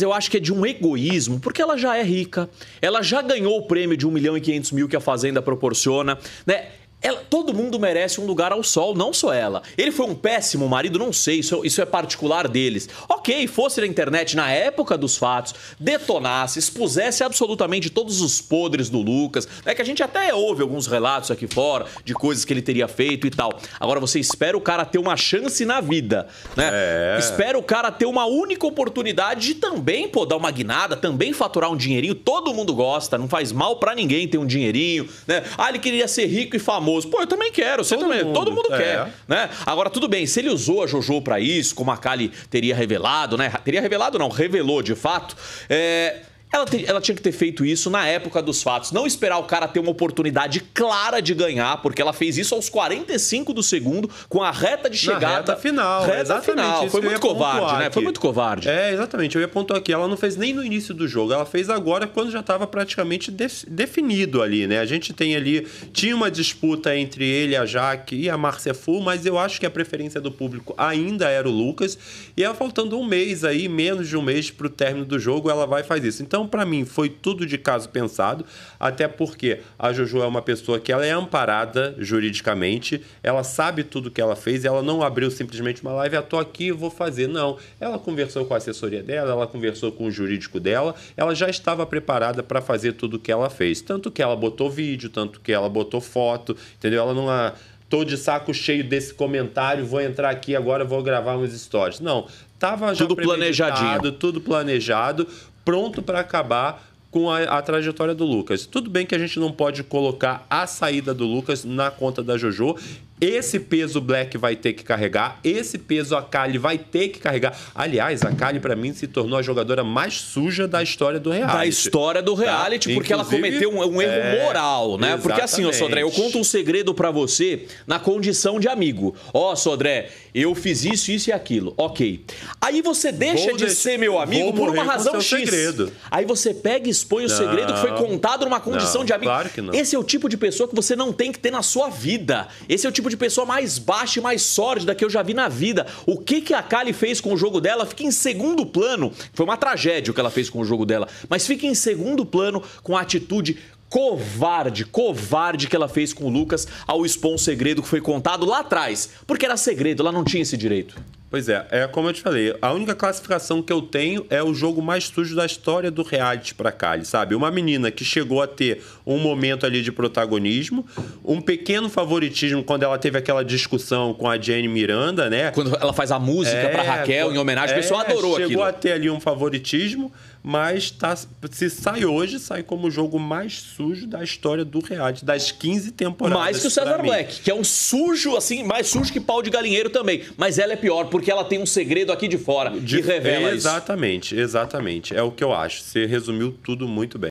mas eu acho que é de um egoísmo, porque ela já é rica, ela já ganhou o prêmio de 1 milhão e 500 mil que a Fazenda proporciona, né? Ela, todo mundo merece um lugar ao sol, não só ela. Ele foi um péssimo marido, não sei, isso, isso é particular deles. Ok, fosse na internet na época dos fatos, detonasse, expusesse absolutamente todos os podres do Lucas, é né, que a gente até ouve alguns relatos aqui fora de coisas que ele teria feito e tal. Agora você espera o cara ter uma chance na vida, né? É. Espera o cara ter uma única oportunidade de também pô, dar uma guinada, também faturar um dinheirinho. Todo mundo gosta, não faz mal para ninguém ter um dinheirinho, né? Ah, ele queria ser rico e famoso famoso. Pô, eu também quero, você todo também. Mundo. Todo mundo é. quer. Né? Agora, tudo bem, se ele usou a JoJo para isso, como a Kali teria revelado, né? Teria revelado, não, revelou de fato. É ela, te, ela, tinha que ter feito isso na época dos fatos. Não esperar o cara ter uma oportunidade clara de ganhar, porque ela fez isso aos 45 do segundo, com a reta de chegada. Na reta final. Reta exatamente final. Foi muito covarde, né? Aqui. Foi muito covarde. É, exatamente. Eu ia pontuar aqui. Ela não fez nem no início do jogo. Ela fez agora, quando já estava praticamente def, definido ali, né? A gente tem ali. Tinha uma disputa entre ele, a Jaque e a Márcia Fu, mas eu acho que a preferência do público ainda era o Lucas. E ela é faltando um mês aí, menos de um mês para o término do jogo, ela vai e faz isso. Então, então, para mim, foi tudo de caso pensado, até porque a Jojo é uma pessoa que ela é amparada juridicamente, ela sabe tudo que ela fez, ela não abriu simplesmente uma live, ah, tô aqui e vou fazer. Não. Ela conversou com a assessoria dela, ela conversou com o jurídico dela, ela já estava preparada para fazer tudo que ela fez. Tanto que ela botou vídeo, tanto que ela botou foto, entendeu? Ela não. Ah, tô de saco cheio desse comentário, vou entrar aqui agora, vou gravar uns stories. Não, tava já tudo planejadinho, tudo planejado, pronto para acabar com a, a, trajetória do Lucas. Tudo bem que a gente não pode colocar a saída do Lucas na conta da JoJo esse peso o Black vai ter que carregar, esse peso a Kali vai ter que carregar. Aliás, a Kali para mim se tornou a jogadora mais suja da história do reality. Da história do tá? reality, tá? porque Inclusive, ela cometeu um, um é, erro é, moral, né? Exatamente. Porque assim, ó, Sodré, eu conto um segredo para você na condição de amigo. Ó, Sodré, eu fiz isso, isso e aquilo. OK. Aí você deixa vou de ser meu amigo por uma razão X. Segredo. Aí você pega e expõe o segredo que foi contado numa condição não, de amigo. Claro que não. Esse é o tipo de pessoa que você não tem que ter na sua vida. Esse é o tipo de pessoa mais baixa e mais sórdida que eu já vi na vida. O que, que a Kali fez com o jogo dela fica em segundo plano. Foi uma tragédia o que ela fez com o jogo dela, mas fica em segundo plano com a atitude covarde, covarde que ela fez com o Lucas ao expor um segredo que foi contado lá atrás, porque era segredo, ela não tinha esse direito. Pois é, é como eu te falei, a única classificação que eu tenho é o jogo mais sujo da história do reality pra Kali, sabe? Uma menina que chegou a ter um momento ali de protagonismo, um pequeno favoritismo quando ela teve aquela discussão com a Jenny Miranda, né? Quando ela faz a música é, pra Raquel quando, em homenagem, o é, pessoal adorou chegou Chegou a ter ali um favoritismo, mas tá, se sai hoje, sai como o jogo mais sujo da história do reality, das 15 temporadas. Mais que o César Black, que é um sujo, assim, mais sujo que pau de galinheiro também. Mas ela é pior, por porque ela tem um segredo aqui de fora de, e revela exatamente, isso. Exatamente, exatamente. É o que eu acho. Você resumiu tudo muito bem.